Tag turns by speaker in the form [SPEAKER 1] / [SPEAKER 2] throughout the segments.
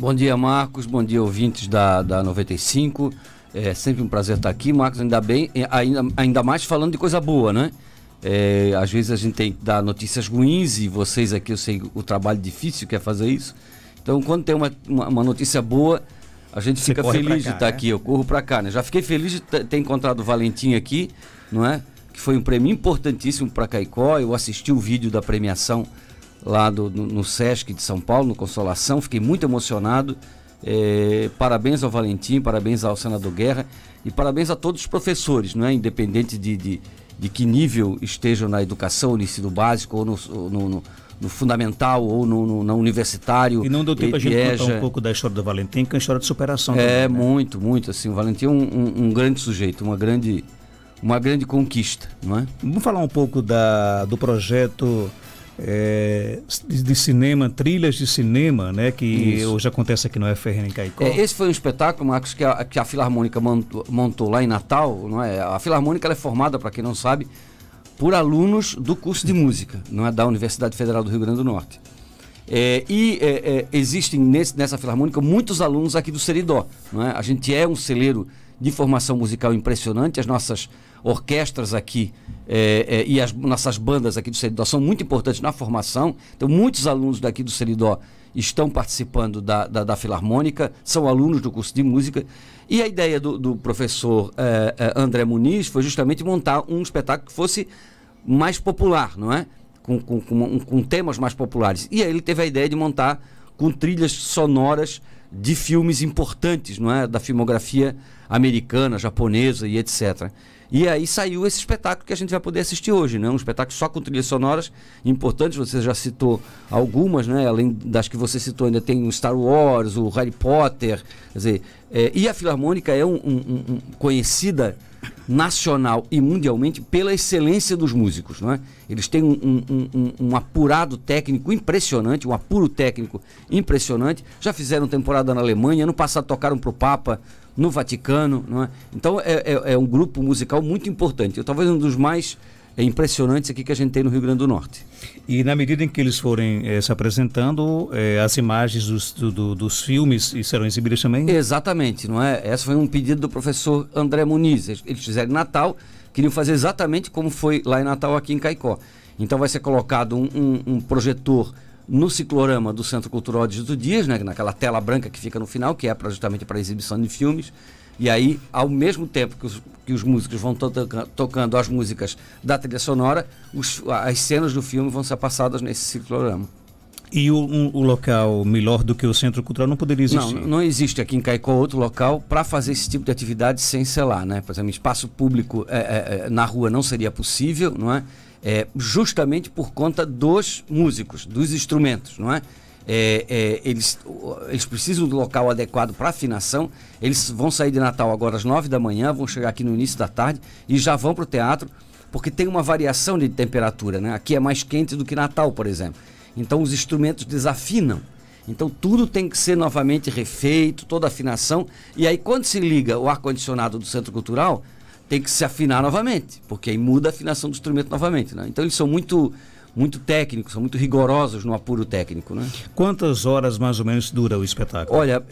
[SPEAKER 1] Bom dia, Marcos. Bom dia, ouvintes da, da 95. É sempre um prazer estar aqui, Marcos. Ainda bem, é, ainda, ainda mais falando de coisa boa, né? É, às vezes a gente tem que dar notícias ruins e vocês aqui, eu sei o trabalho difícil que é fazer isso. Então, quando tem uma, uma, uma notícia boa, a gente Você fica feliz cá, de estar né? aqui. Eu corro para cá, né? Já fiquei feliz de ter encontrado o Valentim aqui, não é? Que foi um prêmio importantíssimo para Caicó. Eu assisti o vídeo da premiação lá do, no, Sesc de São Paulo, no Consolação. Fiquei muito emocionado. É, parabéns ao Valentim, parabéns ao senador Guerra e parabéns a todos os professores, não é? independente de, de, de que nível estejam na educação, no ensino básico ou no, no, no, no fundamental ou no, no, universitário. E não deu tempo e, a gente contar um pouco
[SPEAKER 2] da história do Valentim, que é uma história de superação. É, também, né?
[SPEAKER 1] muito, muito. Assim, o Valentim é um, um, um grande sujeito, uma grande, uma grande conquista. Não é? Vamos falar um pouco da, do
[SPEAKER 2] projeto é, de cinema, trilhas de cinema, né? Que Isso. hoje acontece aqui no UFRN em Caicó. É,
[SPEAKER 1] esse foi um espetáculo, Marcos, que a, que a Filarmônica montou, montou, lá em Natal, não é? A Filarmônica é formada, para quem não sabe, por alunos do curso de música, não é? Da Universidade Federal do Rio Grande do Norte. É, e é, é, existem nesse, nessa Filarmônica muitos alunos aqui do Seridó, não é? A gente é um celeiro de formação musical impressionante, as nossas orquestras aqui é, é, e as nossas bandas aqui do Seridó são muito importantes na formação. Então, muitos alunos daqui do Seridó estão participando da, da, da Filarmônica, são alunos do curso de música. E a ideia do, do professor é, é André Muniz foi justamente montar um espetáculo que fosse mais popular, não é? Com, com, com, com temas mais populares. E aí ele teve a ideia de montar com trilhas sonoras de filmes importantes, não é? Da filmografia americana, japonesa e etc. E aí saiu esse espetáculo que a gente vai poder assistir hoje, né? Um espetáculo só com trilhas sonoras importantes, você já citou algumas, né? Além das que você citou, ainda tem o Star Wars, o Harry Potter, quer dizer, é, e a Filarmônica é um, um, um conhecida nacional e mundialmente pela excelência dos músicos, não é? Eles têm um, um, um, um, apurado técnico impressionante, um apuro técnico impressionante. Já fizeram temporada na Alemanha, ano passado tocaram para o Papa, no Vaticano, não é? Então é, é, é um grupo musical muito importante. Eu, talvez um dos mais é isso aqui que a gente tem no Rio Grande do Norte.
[SPEAKER 2] E na medida em que eles forem eh, se apresentando, eh, as imagens dos, do,
[SPEAKER 1] dos filmes serão exibidas também? Exatamente, não é? Essa foi um pedido do professor André Muniz. Eles fizeram Natal, queriam fazer exatamente como foi lá em Natal, aqui em Caicó. Então vai ser colocado um, um, um projetor no ciclorama do Centro Cultural Edito Dias, né, naquela tela branca que fica no final, que é pra, justamente para exibição de filmes. E aí, ao mesmo tempo que os, que os músicos vão to tocando as músicas da trilha sonora, os, as cenas do filme vão ser passadas nesse ciclorama.
[SPEAKER 2] E o, um, o local melhor do que o Centro Cultural não poderia existir? Não,
[SPEAKER 1] não existe aqui em Caicó outro local para fazer esse tipo de atividade sem selar, né? Por exemplo, espaço público é, é, é, na rua não seria possível, não é? é? Justamente por conta dos músicos, dos instrumentos, não é? é, é, eles, eles precisam do local adequado para afinação. Eles vão sair de Natal agora às 9 da manhã, vão chegar aqui no início da tarde e já vão para o teatro, porque tem uma variação de temperatura. Né? Aqui é mais quente do que Natal, por exemplo. Então os instrumentos desafinam. Então tudo tem que ser novamente refeito, toda a afinação. E aí quando se liga o ar-condicionado do Centro Cultural, tem que se afinar novamente, porque aí muda a afinação do instrumento novamente. Né? Então eles são muito muito técnicos, são muito rigorosos no apuro técnico. Né? Quantas horas mais ou menos dura o espetáculo? Olha,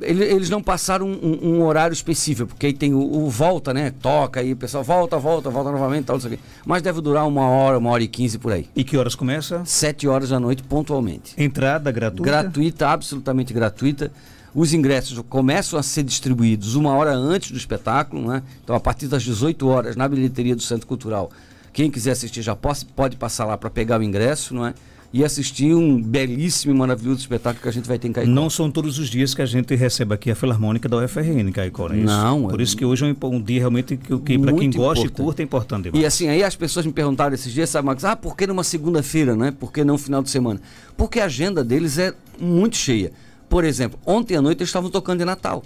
[SPEAKER 1] eles não passaram um, um, um, horário específico, porque aí tem o, o, volta, né? Toca aí, o pessoal volta, volta, volta novamente, tal, não sei o quê. Mas deve durar uma hora, uma hora e quinze por aí. E que horas começa? Sete horas da noite, pontualmente. Entrada gratuita? Gratuita, absolutamente gratuita. Os ingressos começam a ser distribuídos uma hora antes do espetáculo, né? Então, a partir das 18 horas, na bilheteria do Centro Cultural, quem quiser assistir já pode, pode passar lá para pegar o ingresso, não é? e assistir um belíssimo e maravilhoso espetáculo que a gente vai ter em Caicó. Não
[SPEAKER 2] são todos os dias que a gente recebe aqui a Filarmônica da UFRN, Caicó, não é Não. É por é... isso que hoje é um, dia realmente que, que para quem gosta e curta é importante. Demais.
[SPEAKER 1] E assim, aí as pessoas me perguntaram esses dias, sabe, Max, ah, por que numa segunda-feira, né? Por que não final de semana? Porque a agenda deles é muito cheia. Por exemplo, ontem à noite eles estavam tocando em Natal,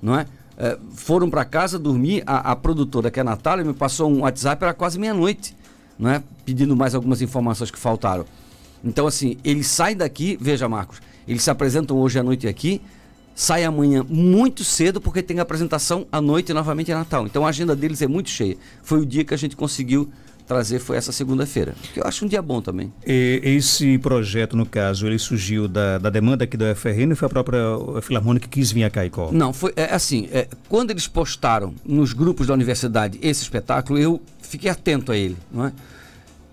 [SPEAKER 1] não é? Eh, foram para casa dormir. A, a, produtora, que é a Natália, me passou um WhatsApp, era quase meia-noite, né? pedindo mais algumas informações que faltaram. Então, assim, ele sai daqui, veja, Marcos, eles se apresentam hoje à noite aqui, sai amanhã muito cedo, porque tem apresentação à noite novamente é Natal. Então a agenda deles é muito cheia. Foi o dia que a gente conseguiu trazer foi essa segunda-feira, que eu acho um dia bom também.
[SPEAKER 2] E, esse projeto, no caso, ele surgiu da, da demanda aqui da UFRN ou foi a própria Filarmônica que quis vir a Caicó?
[SPEAKER 1] Não, foi é, assim, é, quando eles postaram nos grupos da universidade esse espetáculo, eu fiquei atento a ele, não é?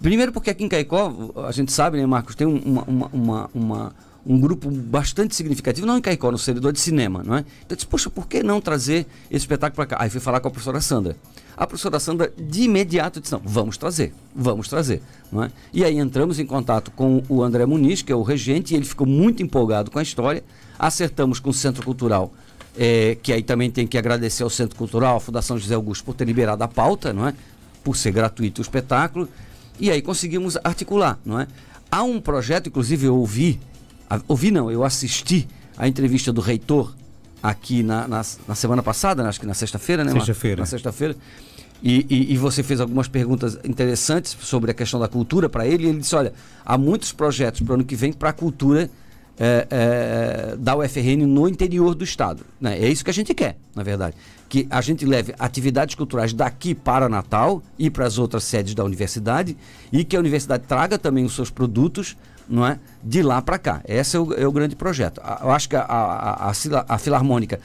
[SPEAKER 1] Primeiro porque aqui em Caicó, a gente sabe, né, Marcos, tem uma, uma, uma, uma um grupo bastante significativo, não em Caicó, no servidor de cinema, não é? Então eu disse, poxa, por que não trazer esse espetáculo para cá? Aí fui falar com a professora Sandra. A professora Sandra, de imediato, disse, não, vamos trazer, vamos trazer, não é? E aí entramos em contato com o André Muniz, que é o regente, e ele ficou muito empolgado com a história, acertamos com o Centro Cultural é, que aí também tem que agradecer ao Centro Cultural, à Fundação José Augusto, por ter liberado a pauta, não é? Por ser gratuito o espetáculo. E aí conseguimos articular, não é? Há um projeto, inclusive eu ouvi ouvi não, eu assisti a entrevista do reitor aqui na, na, na semana passada, né, acho que na sexta-feira, né? Sexta-feira. Na sexta-feira. E, e, e, você fez algumas perguntas interessantes sobre a questão da cultura para ele. E ele disse: olha, há muitos projetos para o ano que vem para a cultura é, é, da UFRN no interior do estado. Né? É isso que a gente quer, na verdade. Que a gente leve atividades culturais daqui para Natal e para as outras sedes da universidade e que a universidade traga também os seus produtos não é? de lá para cá. Esse é o, é o, grande projeto. Eu acho que a, a, a, a Filarmônica,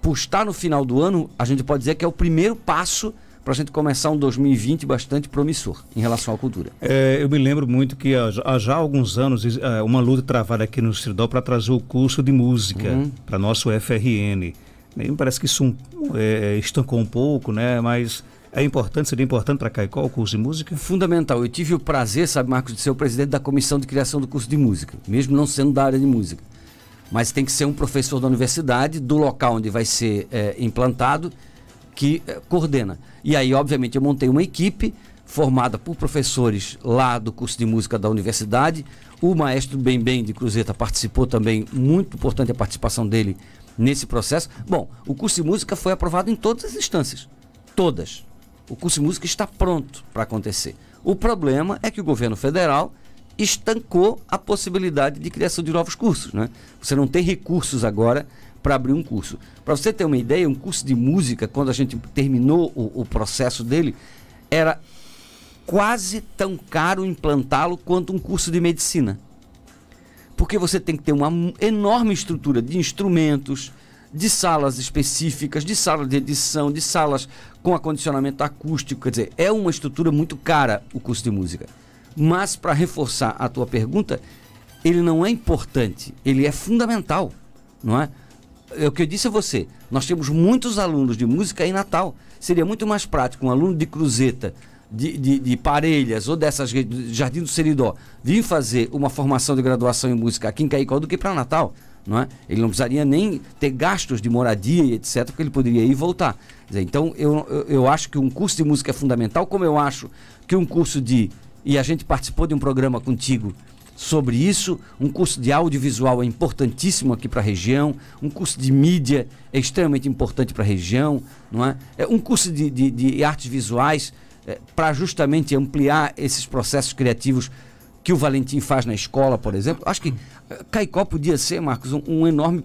[SPEAKER 1] por estar no final do ano, a gente pode dizer que é o primeiro passo para a gente começar um 2020 bastante promissor em relação à cultura.
[SPEAKER 2] É, eu me lembro muito que há, já alguns anos é, uma luta travada aqui no Cidó para trazer o curso de música uhum. para nosso FRN. Me parece que isso é, é, estancou um pouco, né?
[SPEAKER 1] mas é importante, seria importante para Caicó o curso de música? Fundamental. Eu tive o prazer, sabe, Marcos, de ser o presidente da comissão de criação do curso de música, mesmo não sendo da área de música. Mas tem que ser um professor da universidade, do local onde vai ser é, implantado, que é, coordena. E aí, obviamente, eu montei uma equipe formada por professores lá do curso de música da universidade. O maestro Bem Bem de Cruzeta participou também, muito importante a participação dele nesse processo. Bom, o curso de música foi aprovado em todas as instâncias. Todas o curso de música está pronto para acontecer. O problema é que o governo federal estancou a possibilidade de criação de novos cursos. Né? Você não tem recursos agora para abrir um curso. Para você ter uma ideia, um curso de música, quando a gente terminou o, o processo dele, era quase tão caro implantá-lo quanto um curso de medicina. Porque você tem que ter uma enorme estrutura de instrumentos, de salas específicas, de salas de edição, de salas com acondicionamento acústico. Quer dizer, é uma estrutura muito cara o curso de música. Mas, para reforçar a tua pergunta, ele não é importante, ele é fundamental, não é? É o que eu disse a você, nós temos muitos alunos de música em Natal. Seria muito mais prático um aluno de Cruzeta, de, de, de Parelhas ou dessas Jardim do Seridó vir fazer uma formação de graduação em música aqui em Caicó do que para Natal. Não é? Ele não precisaria nem ter gastos de moradia e etc, porque ele poderia ir e voltar. Dizer, então, eu, eu, eu acho que um curso de música é fundamental, como eu acho que um curso de. E a gente participou de um programa contigo sobre isso. Um curso de audiovisual é importantíssimo aqui para a região. Um curso de mídia é extremamente importante para a região. Não é? é? Um curso de, de, de artes visuais é, para justamente ampliar esses processos criativos que o Valentim faz na escola, por exemplo, acho que eh, Caicó podia ser, Marcos, um, um enorme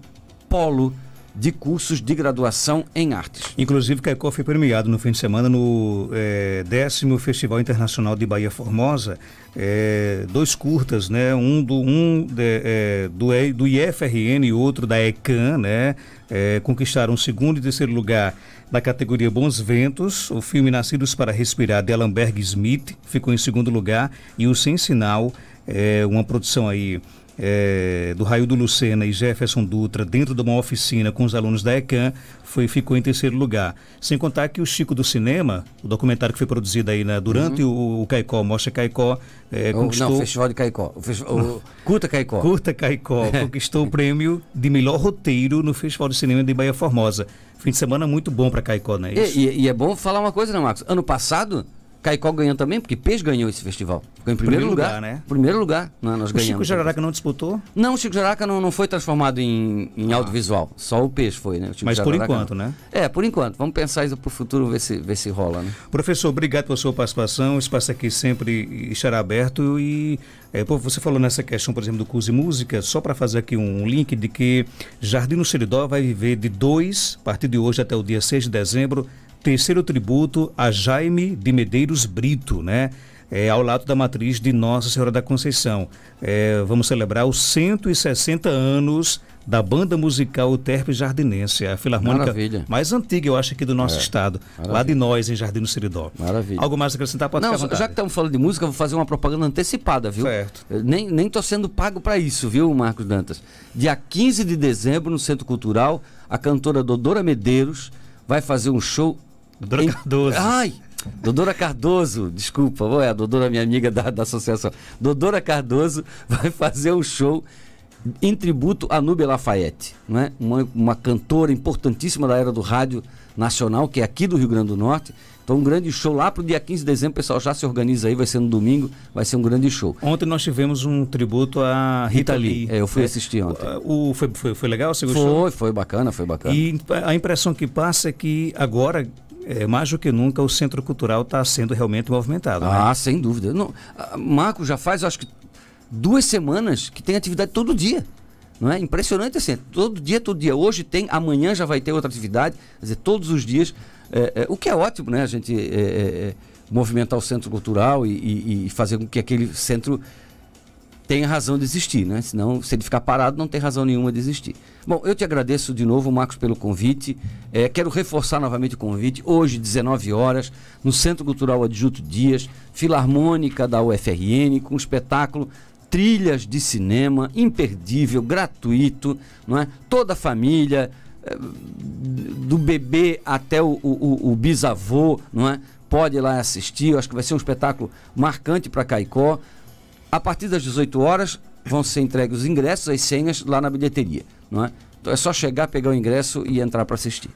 [SPEAKER 1] polo de cursos de graduação em artes. Inclusive, Caicó foi premiado no fim
[SPEAKER 2] de semana no é, décimo Festival Internacional de Bahia Formosa, é, dois curtas, né? Um do um de, é, do, do IFRN e outro da ECAN, né? É, conquistaram o segundo e terceiro lugar na categoria Bons Ventos. O filme Nascidos para Respirar, de Alan Berg Smith, ficou em segundo lugar. E o Sem Sinal, é, uma produção aí é, do Raildo Lucena e Jefferson Dutra dentro de uma oficina com os alunos da ECAM foi, ficou em terceiro lugar. Sem contar que o Chico do Cinema, o documentário que foi produzido aí na né, durante uhum. o, o Caicó, Mostra Caicó, é, conquistou... Não, o Festival
[SPEAKER 1] de Caicó. O, o...
[SPEAKER 2] Curta Caicó. Curta Caicó é. conquistou o prêmio de melhor roteiro no Festival de Cinema de Bahia Formosa. Fim de semana muito bom para Caicó, né? E,
[SPEAKER 1] e, e é bom falar uma coisa, né, Marcos? Ano passado, Caicó ganhou também, porque Peixe ganhou esse festival. Ficou em primeiro, primeiro lugar, lugar, né? Primeiro lugar, né? nós o ganhamos. Chico Jararaca não disputou? Não, o Chico Jararaca não, não foi transformado em, em ah. audiovisual. Só o Peixe foi, né? Mas Jararaca por enquanto, não. né? É, por enquanto. Vamos pensar isso para o futuro, ver se, ver se rola, né?
[SPEAKER 2] Professor, obrigado pela sua participação. O espaço aqui sempre estará aberto. E é, você falou nessa questão, por exemplo, do curso de música, só para fazer aqui um link de que Jardim no Seridó vai viver de 2, a partir de hoje até o dia 6 de dezembro, Terceiro tributo a Jaime de Medeiros Brito, né? É, ao lado da matriz de Nossa Senhora da Conceição. É, vamos celebrar os 160 anos da banda musical Terpe Jardinense, a filarmônica Maravilha. mais antiga, eu acho, aqui do nosso é. estado. Maravilha. Lá de nós,
[SPEAKER 1] em Jardim do Seridó. Maravilha. Algo mais a acrescentar? Pode Não, já que estamos falando de música, vou fazer uma propaganda antecipada, viu? Certo. nem, nem tô sendo pago para isso, viu, Marcos Dantas? Dia 15 de dezembro, no Centro Cultural, a cantora Dodora Medeiros vai fazer um show Doutora em... Cardoso. Ai! Doutora Cardoso, desculpa, é a doutora minha amiga da, da associação. Doutora Cardoso vai fazer um show em tributo a Nubia Lafayette, não é? Uma, uma, cantora importantíssima da era do rádio nacional, que é aqui do Rio Grande do Norte. Então, um grande show lá para o dia 15 de dezembro, pessoal já se organiza aí, vai ser no domingo, vai ser um grande show.
[SPEAKER 2] Ontem nós tivemos um tributo a Rita, Lee. Lee. É, eu fui é, assistir ontem. O, o foi, foi, foi, legal? Você gostou?
[SPEAKER 1] Foi, foi bacana, foi bacana.
[SPEAKER 2] E a impressão que passa é que agora é, mais do que
[SPEAKER 1] nunca o centro cultural está sendo realmente movimentado. Né? Ah, né? sem dúvida. Não, ah, Marco já faz, acho que duas semanas que tem atividade todo dia. Não é impressionante assim, todo dia, todo dia. Hoje tem, amanhã já vai ter outra atividade, quer dizer, todos os dias. É, é, o que é ótimo, né? A gente é, é, é, movimentar o centro cultural e, e, e fazer com que aquele centro tem razão de existir, né? Senão, se ele ficar parado, não tem razão nenhuma de existir. Bom, eu te agradeço de novo, Marcos, pelo convite. É, quero reforçar novamente o convite. Hoje, 19 horas, no Centro Cultural Adjunto Dias, Filarmônica da UFRN, com um espetáculo Trilhas de Cinema, imperdível, gratuito, não é? Toda a família, é, do bebê até o, o, o bisavô, não é? Pode ir lá assistir. Eu acho que vai ser um espetáculo marcante para Caicó. A partir das 18 horas vão ser entregues os ingressos, as senhas lá na bilheteria, não é? Então é só chegar, pegar o ingresso e entrar para assistir.